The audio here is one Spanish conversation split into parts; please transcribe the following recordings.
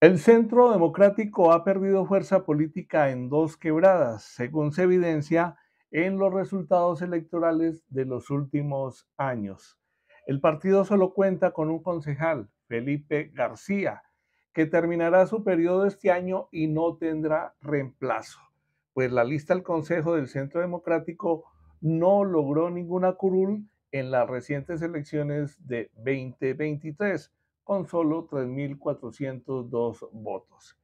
El Centro Democrático ha perdido fuerza política en dos quebradas, según se evidencia en los resultados electorales de los últimos años. El partido solo cuenta con un concejal, Felipe García, que terminará su periodo este año y no tendrá reemplazo, pues la lista al Consejo del Centro Democrático no logró ninguna curul en las recientes elecciones de 2023 con solo 3.402 votos.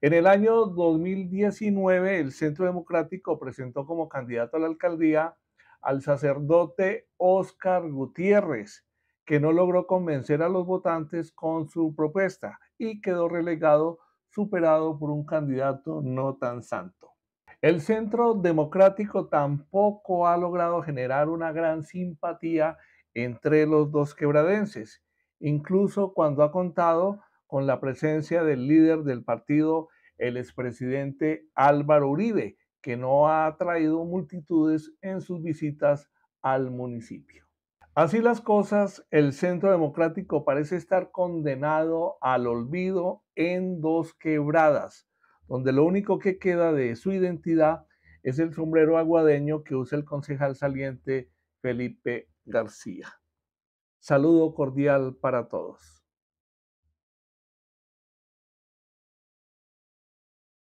En el año 2019, el Centro Democrático presentó como candidato a la alcaldía al sacerdote Óscar Gutiérrez, que no logró convencer a los votantes con su propuesta y quedó relegado, superado por un candidato no tan santo. El Centro Democrático tampoco ha logrado generar una gran simpatía entre los dos quebradenses incluso cuando ha contado con la presencia del líder del partido, el expresidente Álvaro Uribe, que no ha atraído multitudes en sus visitas al municipio. Así las cosas, el Centro Democrático parece estar condenado al olvido en dos quebradas, donde lo único que queda de su identidad es el sombrero aguadeño que usa el concejal saliente Felipe García. Saludo cordial para todos.